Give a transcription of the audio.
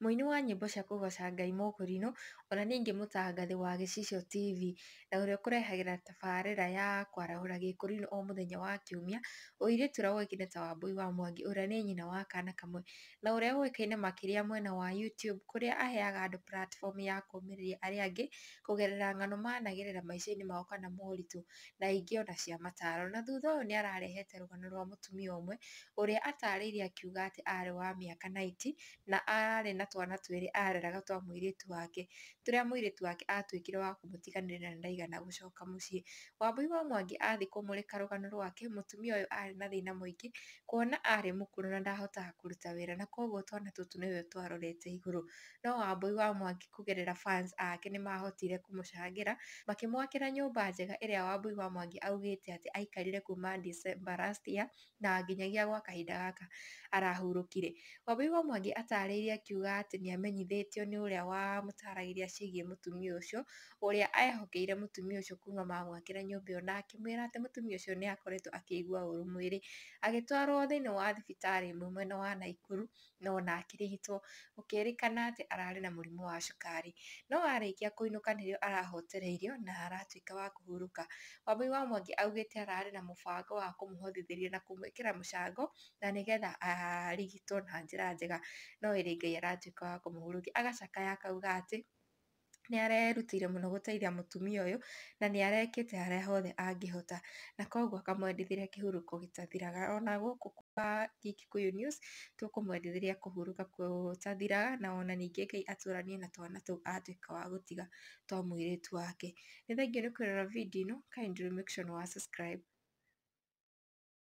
Mũini wa nyĩmbo cia kũgooca Ngai Mũkũrinũ, o na ningĩ mũtangathi wa Gĩcicio TV, na ũrĩa ũkũrehagĩra tabarĩra ya Kwarahũra Gĩkũrinũ o mũthenya wa Kiumia, ũirĩtu ũrĩa ũĩkaine ta Wambui wa Mwangi ũrĩa nĩ nyina wa kana kamwe, na ũrĩa ũĩkaine makĩria mwena wa YouTube kũrĩa aheaga andũ platform ya kũũmĩrĩria arĩa angĩ kũgerera ng'ano maanagĩrĩra maica-inĩ mao kana moritũ, na ingĩ ona cia mataro na thutha ũyũ ararehete rũgano rwa mũtumia ũmwe, ũrĩa atarĩirie akiuga atĩ arĩ wa mĩaka 90 na ararĩ na twana twĩrĩ areraga twa mũirĩtu wake tũrĩa mũirĩtu wake atuĩkire wa kũmũtiganĩria na ndaigana gũcoka mũciĩ wambui wa mwangi athiĩ kũmũrĩka rũgano rwake mũtumia ũyũ arĩ na thĩna mũingĩ kuona arĩ mũkũrũ na ndahotaga kũruta wĩra na koguo twana tũtũ nĩwe twarorete igũrũ no wambui wa mwangi kũgerera fans ake nĩmahotire kũmũcangĩra makĩmwakĩra nyũmba njega ĩrĩa wambui wa mwangi augĩte atĩ aikarire kuma December last year na nginyagia gwa kahinda gaka arahurũkire wambui wa mwangi atarĩirie akiuga atĩ nĩamenyithĩtio nĩ ũrĩa wamũtaragĩria ciĩgiĩ mũtumia ũcio, ũrĩa ehokeire mũtumia ũcio kuma mamwakĩra nyũmba ĩyo na akĩmwĩra atĩ mũtumia ũcio nĩakoretwo akĩigua ũũru mwĩrĩ. Agĩtwarwo thĩiniĩ wa thibitarĩ ĩmwe mwena wa Naikuru, na ona akĩrigitwo, gũkĩrĩkana atĩ ararĩ na mũrimũ wa cukari. No arĩkia kũinũka nĩrĩo arahotereirio na aratuĩka wa kũhurũka. Wambui wa Mwangi augĩte ararĩ na mũbango wa kũmũhotithĩria na kũmwĩkĩra mũcango, na nĩgetha arigitwo na njĩra njega, no ĩrĩ Ngai aratuĩka atuĩka wa kũmũhurũkia agacakaya akauga atĩ nĩ arerutĩire mũno gũteithia mũtumia ũyũ na nĩ arekĩte harĩa hothe angĩhota na koguo akamwendithĩria kĩhurũko gĩtathiraga ona gũkũ kwa Gĩkũyũ News tũkũmwendithĩria kũhurũka gũtathiraga na ona ningĩ Ngai atũranie na twana tũu atuĩka wa gũtiga twa mũirĩtu wake. Nĩ thengiũ nĩ kwĩrora video ĩno kindly make sure nĩ wa subscribe.